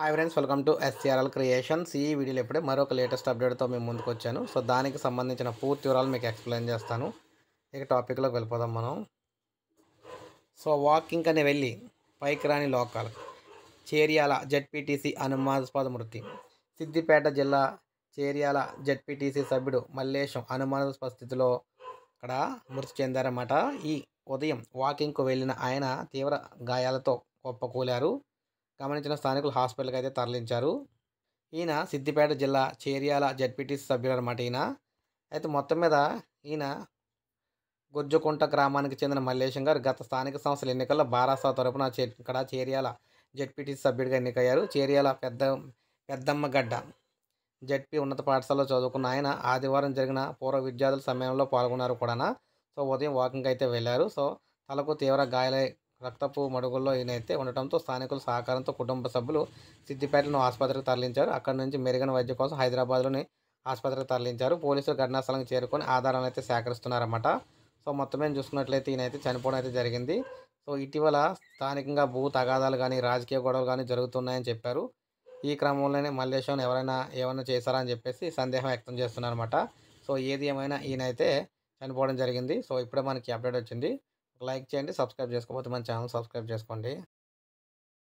hi friends welcome to SCRL creations ఈ వీడియోలో ఇప్పుడే మరొక లేటెస్ట్ అప్డేట్తో మేము ముందుకు వచ్చాను సో దానికి సంబంధించిన పూర్తి వివరాలు మీకు ఎక్స్ప్లెయిన్ చేస్తాను ఇక టాపిక్లోకి వెళ్ళిపోదాం మనం సో వాకింగ్ అని వెళ్ళి పైకి రాని లోకాల్ చేర్యాల జడ్పీటీసీ అనుమానాస్పద మృతి సిద్దిపేట జిల్లా చేర్యాల జడ్పీటీసీ సభ్యుడు మల్లేశం అనుమానాస్పద స్థితిలో అక్కడ మృతి చెందారన్నమాట ఈ ఉదయం వాకింగ్కు వెళ్ళిన ఆయన తీవ్ర గాయాలతో కుప్పకూలారు గమనించిన స్థానికులు హాస్పిటల్కి అయితే తరలించారు ఈయన సిద్దిపేట జిల్లా చేరియాల జడ్పీటీసీ సభ్యుడు అనమాట ఈయన అయితే మొత్తం మీద ఈయన గుజ్జుకుంట గ్రామానికి చెందిన మల్లేశం గారు గత స్థానిక సంస్థల ఎన్నికల్లో బారాసా తరపున ఇక్కడ చేరియాల జడ్పీటీసీ సభ్యుడిగా ఎన్నికయ్యారు చేరియాల పెద్ద పెద్దమ్మగడ్డ జడ్పీ ఉన్నత పాఠశాలలో చదువుకున్న ఆయన ఆదివారం జరిగిన పూర్వ విద్యార్థుల సమయంలో పాల్గొన్నారు కూడా సో ఉదయం వాకింగ్ అయితే వెళ్ళారు సో తలకు తీవ్ర గాయాలై రక్తపు మడుగుల్లో ఈయనైతే ఉండటంతో స్థానికుల సహకారంతో కుటుంబ సభ్యులు సిద్దిపేటను ఆసుపత్రికి తరలించారు అక్కడి నుంచి మెరుగైన వైద్యం కోసం హైదరాబాద్లోని ఆసుపత్రికి తరలించారు పోలీసులు ఘటనా స్థలం చేరుకొని ఆధారాలను అయితే సేకరిస్తున్నారన్నమాట సో మొత్తమే చూసుకున్నట్లయితే ఈయనైతే చనిపోవడం అయితే జరిగింది సో ఇటీవల స్థానికంగా భూ తగాదాలు కానీ రాజకీయ గొడవలు కానీ జరుగుతున్నాయని చెప్పారు ఈ క్రమంలోనే మల్లేశ్వరం ఎవరైనా ఏమైనా చేశారా అని చెప్పేసి సందేహం వ్యక్తం చేస్తున్నారన్నమాట సో ఏది ఏమైనా ఈయనైతే చనిపోవడం జరిగింది సో ఇప్పుడే మనకి అప్డేట్ వచ్చింది లైక్ చేయండి సబ్స్క్రైబ్ చేసుకోకపోతే మన ఛానల్ సబ్స్క్రైబ్ చేసుకోండి